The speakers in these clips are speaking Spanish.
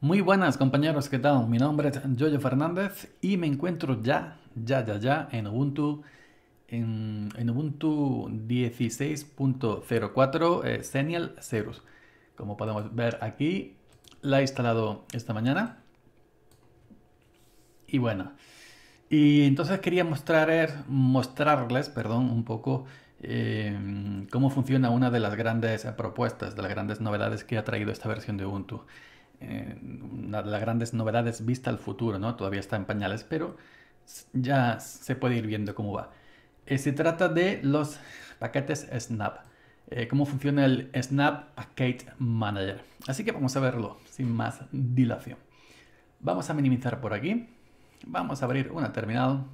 Muy buenas compañeros, ¿qué tal? Mi nombre es Jojo Fernández y me encuentro ya, ya, ya, ya en Ubuntu, en, Ubuntu 16.04 eh, Senial Como podemos ver aquí, la he instalado esta mañana. Y bueno, y entonces quería er, mostrarles, perdón, un poco em, cómo funciona una de las grandes eh, propuestas, de las grandes novedades que ha traído esta versión de Ubuntu una de las grandes novedades vista al futuro, ¿no? Todavía está en pañales, pero ya se puede ir viendo cómo va. Eh, se trata de los paquetes Snap. Eh, cómo funciona el Snap Package Manager. Así que vamos a verlo sin más dilación. Vamos a minimizar por aquí. Vamos a abrir una terminal.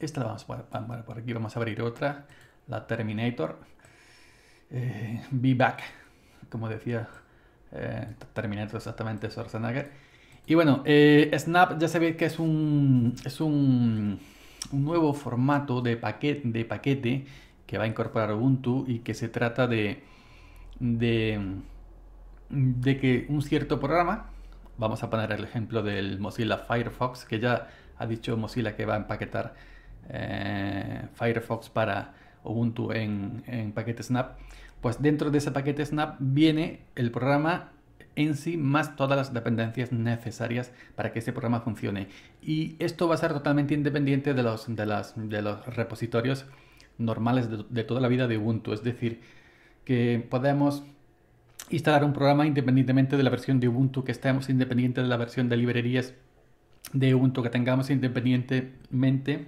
Esta la vamos a por aquí. Vamos a abrir otra. La Terminator. Eh, be back. Como decía eh, terminando exactamente, Schwarzenegger. Y bueno, eh, Snap ya sabéis que es un, es un, nuevo formato de paquete, de paquete que va a incorporar Ubuntu y que se trata de, de, que un cierto programa, vamos a poner el ejemplo del Mozilla Firefox, que ya ha dicho Mozilla que va a empaquetar eh, Firefox para Ubuntu en, paquete Snap, pues dentro de ese paquete Snap viene el programa en sí más todas las dependencias necesarias para que ese programa funcione. Y esto va a ser totalmente independiente de los, de de los repositorios normales de, de, toda la vida de Ubuntu. Es decir, que podemos instalar un programa independientemente de la versión de Ubuntu que estemos, independiente de la versión de librerías de Ubuntu que tengamos, independientemente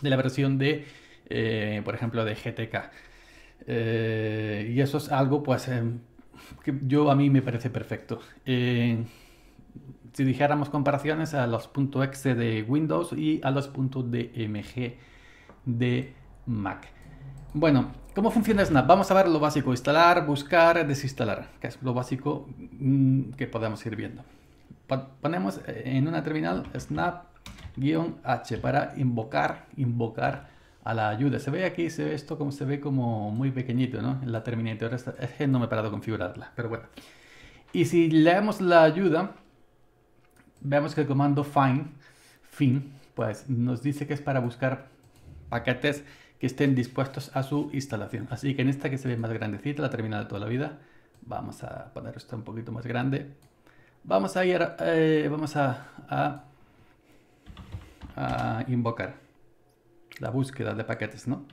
de la versión de eh, por ejemplo, de GTK. Eh, y eso es algo, pues, eh, que yo a mí me parece perfecto. si dijéramos comparaciones a los .exe de Windows y a los .dmg de Mac. Bueno, ¿cómo funciona Snap? Vamos a ver lo básico, instalar, buscar, desinstalar, que es lo básico mm, que podemos ir viendo. Ponemos en una terminal snap-h para invocar, invocar a la ayuda. Se ve aquí, se ve esto como se ve como muy pequeñito, ¿no? La Terminator, es que no me he parado a configurarla, pero bueno. Y si leemos la ayuda, veamos que el comando find, fin, pues nos dice que es para buscar paquetes que estén dispuestos a su instalación. Así que en esta que se ve más grandecita, la terminal de toda la vida, vamos a poner esto un poquito más grande. Vamos a ir, eh, vamos a, a invocar la búsqueda de paquetes, ¿no?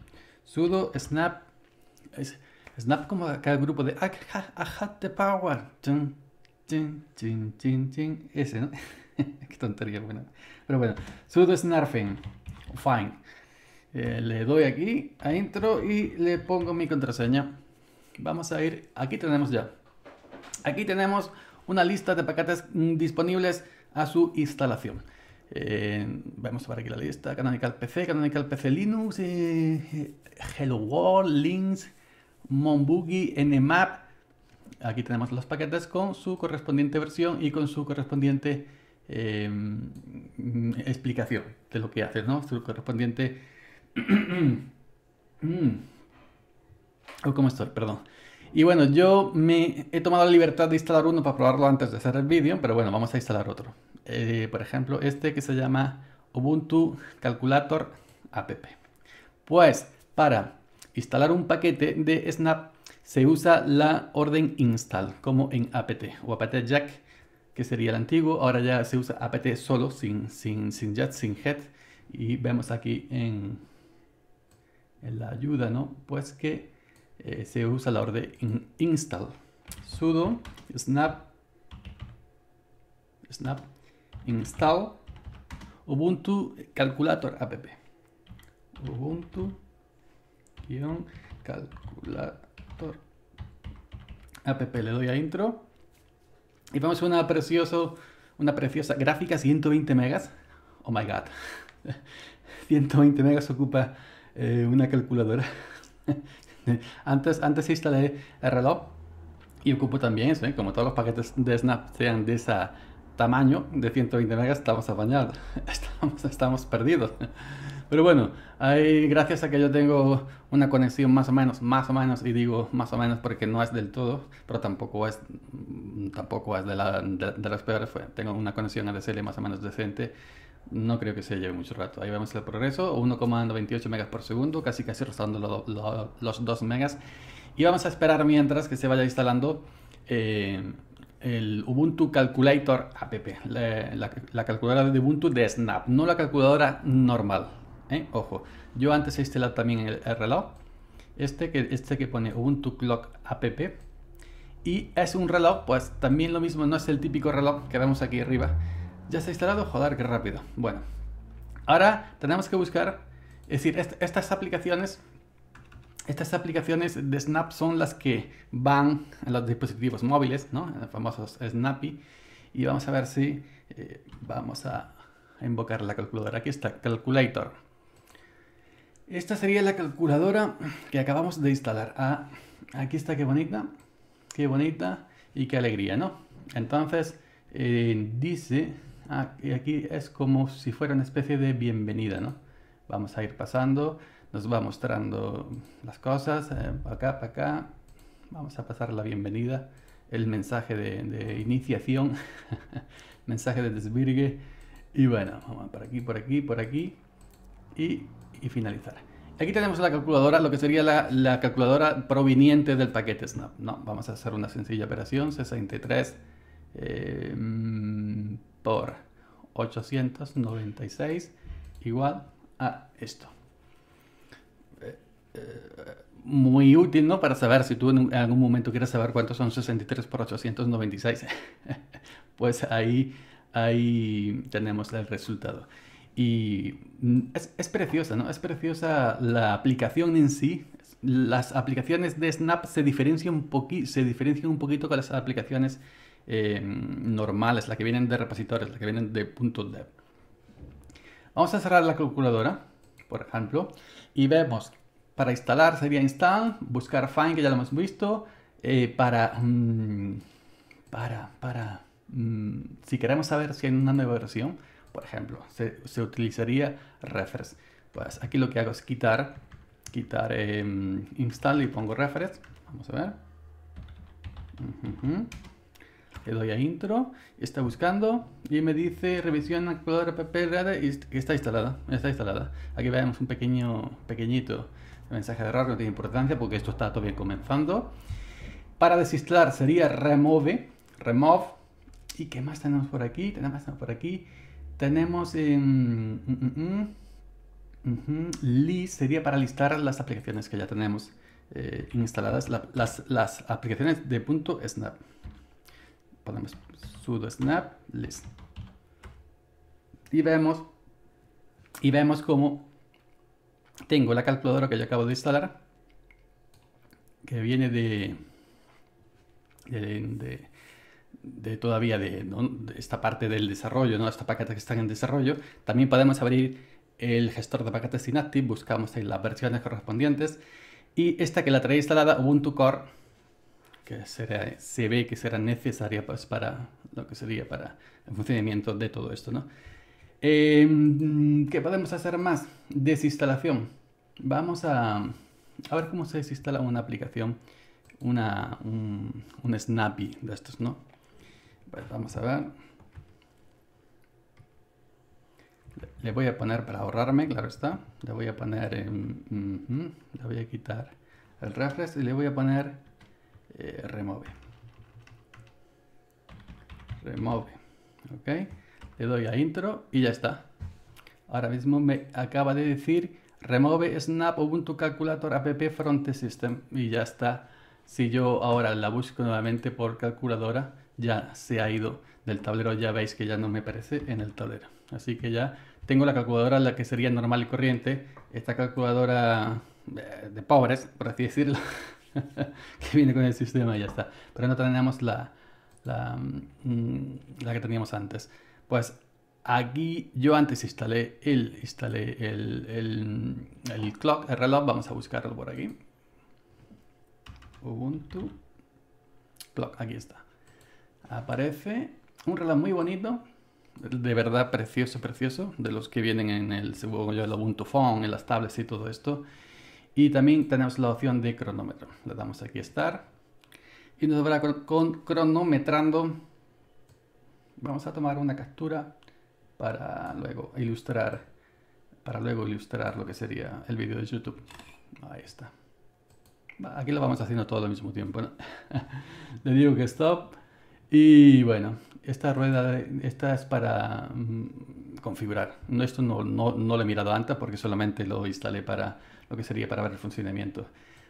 sudo snap, snap como cada grupo de ah, ajá the power, ah, chin chin chin chin ese, ¿no? Qué tontería, bueno. Pero bueno, sudo snarfing, fine. Eh, le doy aquí a intro y le pongo mi contraseña. Vamos a ir, aquí tenemos ya. Aquí tenemos una lista de paquetes mm, disponibles a su instalación. Eh, vamos a ver aquí la lista. Canonical PC, Canonical PC Linux, eh, eh, Hello World, Links, Monboogie, Nmap. Aquí tenemos los paquetes con su correspondiente versión y con su correspondiente explicación de lo que hace, ¿no? Su correspondiente... ¿Cómo estoy? Perdón. Y bueno, yo me he tomado la libertad de instalar uno para probarlo antes de hacer el vídeo, pero bueno, vamos a instalar otro. Eh, por ejemplo, este que se llama Ubuntu Calculator App. Pues para instalar un paquete de Snap se usa la orden install, como en apt o apt-jack, que sería el antiguo. Ahora ya se usa apt solo, sin, sin, sin jet, sin head. Y vemos aquí en, en la ayuda, ¿no? Pues que eh, se usa la orden install sudo snap snap install ubuntu calculator app ubuntu calculator app le doy a intro y vamos a una precioso una preciosa gráfica 120 megas oh my god 120 megas ocupa eh, una calculadora Antes, antes instalé el reloj y ocupo también, ¿eh? como todos los paquetes de Snap sean de ese tamaño, de 120 megas, estamos apañados, estamos, estamos perdidos. Pero bueno, gracias a que yo tengo una conexión más o menos, más o menos, y digo más o menos porque no es del todo, pero tampoco es, tampoco es de, la, las peores. Tengo una conexión ADSL más o menos decente no creo que se lleve mucho rato. Ahí vemos el progreso. 1,28 megas por segundo, casi casi rozando los 2 megas. Y vamos a esperar mientras que se vaya instalando eh, el Ubuntu Calculator app, eh, la, calculadora de Ubuntu de Snap, no la calculadora normal. Eh, ojo, yo antes he instalado también el, reloj, este que, este que pone Ubuntu Clock app. Y es un reloj, pues también lo mismo, no es el típico reloj que vemos aquí arriba ya ha instalado, joder, qué rápido. Bueno, ahora tenemos que buscar, es decir, estas aplicaciones, estas aplicaciones de Snap son las que van a los dispositivos móviles, ¿no? Los famosos Snappy. Y vamos a ver si eh, vamos a invocar la calculadora. Aquí está, Calculator. Esta sería la calculadora que acabamos de instalar. Ah, aquí está, qué bonita, qué bonita y qué alegría, ¿no? Entonces, eh, dice Ah, y aquí es como si fuera una especie de bienvenida, ¿no? Vamos a ir pasando, nos va mostrando las cosas, eh, acá, para acá. Vamos a pasar la bienvenida, el mensaje de, iniciación, mensaje de desvirgue. Y bueno, vamos por aquí, por aquí, por aquí. Y, y finalizar. Aquí tenemos la calculadora, lo que sería la, calculadora proveniente del paquete Snap. No, vamos a hacer una sencilla operación, 63 por 896 igual a esto. Eh, eh, muy útil, ¿no? Para saber si tú en algún momento quieres saber cuántos son 63 por 896. pues ahí, ahí tenemos el resultado. Y mm, es, preciosa, ¿no? Es preciosa la aplicación en sí. Las aplicaciones de Snap se un, poqui se diferencian un poquito con las aplicaciones eh, normales, las que vienen de repositorios, las que vienen de .dev. Vamos a cerrar la calculadora, por ejemplo, y vemos, para instalar sería install, buscar find, que ya lo hemos visto, eh, mm, para, para, para, mm, si queremos saber si hay una nueva versión, por ejemplo, se, utilizaría reference. Pues aquí lo que hago es quitar, quitar em, install y pongo reference. Vamos a ver. Le doy a intro, está buscando y me dice revisión actual PPRAD que está instalada, está instalada. Aquí vemos un pequeño, pequeñito mensaje de error, no tiene importancia porque esto está todavía comenzando. Para desinstalar sería remove, remove. ¿Y qué más tenemos por aquí? Tenemos por aquí, tenemos en... Mm, mm, mm, list sería para listar las aplicaciones que ya tenemos eh, instaladas, las, las aplicaciones de punto .snap podemos sudo snap, list. Y vemos, y vemos cómo tengo la calculadora que yo acabo de instalar, que viene de, de, todavía de, esta parte del desarrollo, ¿no? estas paquetes que están en desarrollo. También podemos abrir el gestor de paquetes Synaptic, buscamos ahí las versiones correspondientes. Y esta que la trae instalada, Ubuntu Core que se ve que será necesaria pues, para lo que sería para el funcionamiento de todo esto, ¿no? Em, ¿Qué podemos hacer más? Desinstalación. Vamos a, a ver cómo se desinstala una aplicación, una, un, un Snappy de estos, ¿no? Pues, vamos a ver. Le voy a poner para ahorrarme, claro está. Le voy a poner, le voy a quitar el refresh y le voy a poner eh, remove. Remove. ¿Ok? Le doy a intro y ya está. Ahora mismo me acaba de decir remove snap ubuntu calculator app front system y ya está. Si yo ahora la busco nuevamente por calculadora, ya se ha ido del tablero. Ya veis que ya no me aparece en el tablero. Así que ya tengo la calculadora, la que sería normal y corriente. Esta calculadora eh, de pobres, por así decirlo, que viene con el sistema y ya está. Pero no tenemos la, mm, la, que teníamos antes. Pues aquí yo antes instalé el, instalé el, el, el clock, el reloj. Vamos a buscarlo por aquí. Ubuntu clock, aquí está. Aparece un reloj muy bonito de verdad precioso, precioso, de los que vienen en el, según el Ubuntu Phone, en las tablets y todo esto. Y también tenemos la opción de cronómetro. Le damos aquí estar. Y nos va con, cronometrando. Vamos a tomar una captura para luego ilustrar para luego ilustrar lo que sería el vídeo de YouTube. Ahí está. Aquí lo vamos haciendo todo al mismo tiempo. Le digo que stop. Y bueno, esta rueda, esta es para mm, configurar. No, esto no, no, lo he mirado antes porque solamente lo instalé para lo que sería para ver el funcionamiento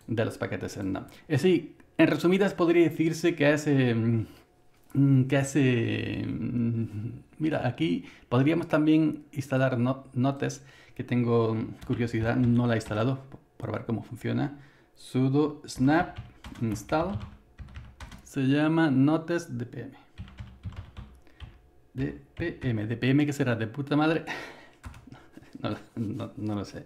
de los paquetes en NAM. Es en resumidas podría decirse que hace... Mm, que hace... Mm, mira, aquí podríamos también instalar notes que tengo curiosidad, no la he instalado por ver cómo funciona. sudo snap install se llama notes dpm DPM. PM. ¿De PM que será? ¿De puta madre? No, no, no, lo sé.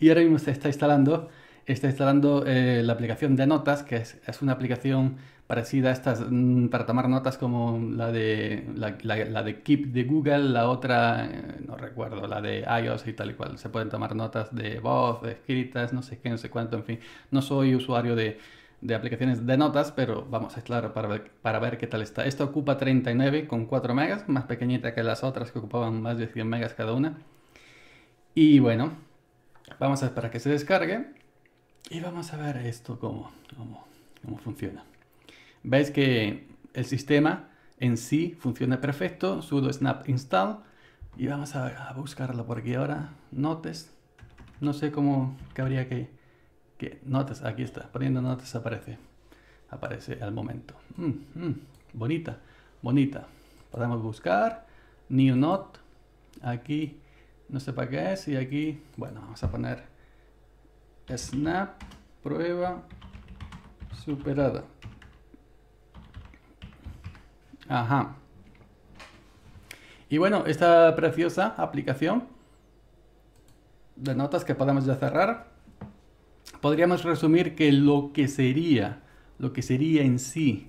Y ahora mismo se está instalando, está instalando eh, la aplicación de notas, que es, una aplicación parecida a estas mm, para tomar notas como la de, la, de Keep de Google, la otra, eh, no recuerdo, la de iOS y tal y cual. Se pueden tomar notas de voz, escritas, no sé qué, no sé cuánto, en fin. No soy usuario de, de aplicaciones de notas, pero vamos a instalar para ver, para ver qué tal está. esto ocupa 39 con 4 megas, más pequeñita que las otras que ocupaban más de 100 megas cada una. Y bueno, vamos a esperar que se descargue y vamos a ver esto cómo, cómo, cómo funciona. Veis que el sistema en sí funciona perfecto, sudo snap install y vamos a, buscarlo porque ahora, notes, no sé cómo cabría que que notas, aquí está, poniendo notas aparece, aparece al momento. Mm, mm, bonita, bonita. Podemos buscar new note, aquí no sé para qué es y aquí, bueno, vamos a poner snap, prueba superada. Ajá. Y bueno, esta preciosa aplicación de notas que podemos ya cerrar podríamos resumir que lo que sería, lo que sería en sí,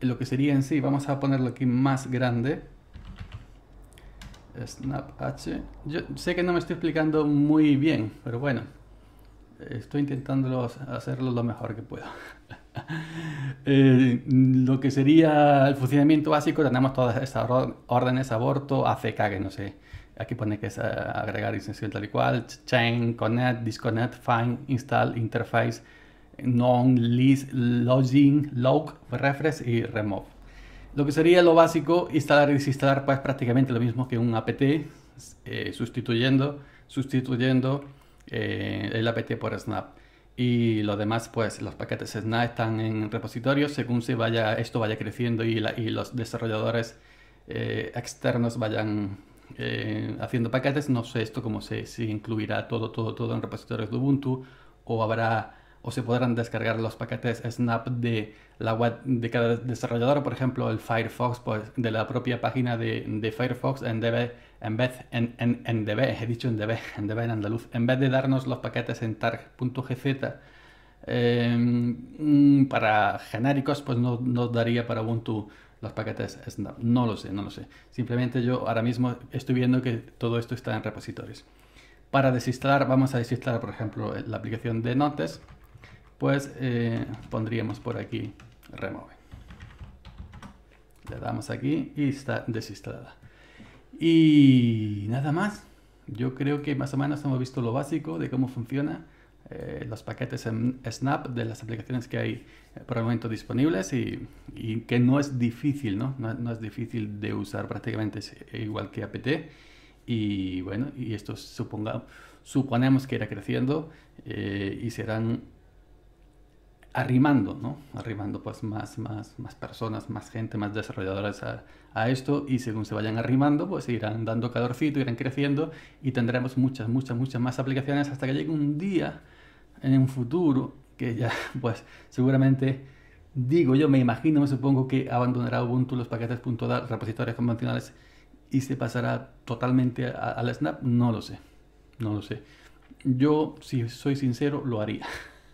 lo que sería en sí, vamos a ponerlo aquí más grande. Snap H. Yo sé que no me estoy explicando muy bien, pero bueno, estoy intentando hacerlo lo mejor que puedo. Eh, lo que sería el funcionamiento básico, tenemos todas estas órdenes, aborto, ACK, que no sé Aquí pone que es eh, agregar extensión tal y cual, chain, connect, disconnect, find, install, interface, non, list, login, log, refresh y remove. Lo que sería lo básico, instalar y desinstalar, pues prácticamente lo mismo que un apt, eh, sustituyendo, sustituyendo eh, el apt por snap. Y lo demás, pues los paquetes snap están en repositorios según se vaya, esto vaya creciendo y, los desarrolladores externos vayan eh, haciendo paquetes. No sé esto cómo se si incluirá todo, todo, todo en repositorios de Ubuntu o habrá o se podrán descargar los paquetes Snap de la web de cada desarrollador, por ejemplo, el Firefox pues, de la propia página de, Firefox en, DB, en vez en, DB, he dicho en DB, en DB en andaluz, en vez de darnos los paquetes en targ.gz eh, mm, para genéricos, pues nos daría para Ubuntu los paquetes No lo sé, no lo sé. Simplemente yo ahora mismo estoy viendo que todo esto está en repositorios. Para desinstalar, vamos a desinstalar, por ejemplo, eh, la aplicación de Notes. Pues eh, pondríamos por aquí remove. Le damos aquí y está desinstalada. Y nada más. Yo creo que más o menos hemos visto lo básico de cómo funciona. Eh, los paquetes en Snap de las aplicaciones que hay eh, por el momento disponibles y, que no es difícil, ¿no? ¿no? es difícil de usar prácticamente eh, igual que APT. Y bueno, y esto suponga, suponemos que irá creciendo eh, y serán arrimando, ¿no? Arrimando pues más, más, más personas, más gente, más desarrolladores a, esto y según se vayan arrimando pues irán dando calorcito, irán creciendo y tendremos muchas, muchas, muchas más aplicaciones hasta que llegue un día en un futuro, que ya pues seguramente digo yo, me imagino, me supongo que abandonará Ubuntu los paquetes .dart, repositorios convencionales y se pasará totalmente al la Snap, no lo sé, no lo sé. Yo, si soy sincero, lo haría,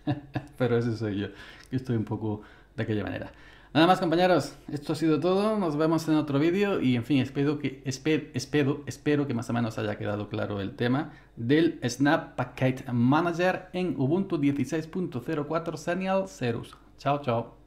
pero ese soy yo, que estoy un poco de aquella manera. Nada más compañeros, esto ha sido todo, nos vemos en otro vídeo y en fin, espero que, espero, espero, que más o menos haya quedado claro el tema del Snap Packet Manager en Ubuntu 16.04 Senial Xerus. Chao, chao.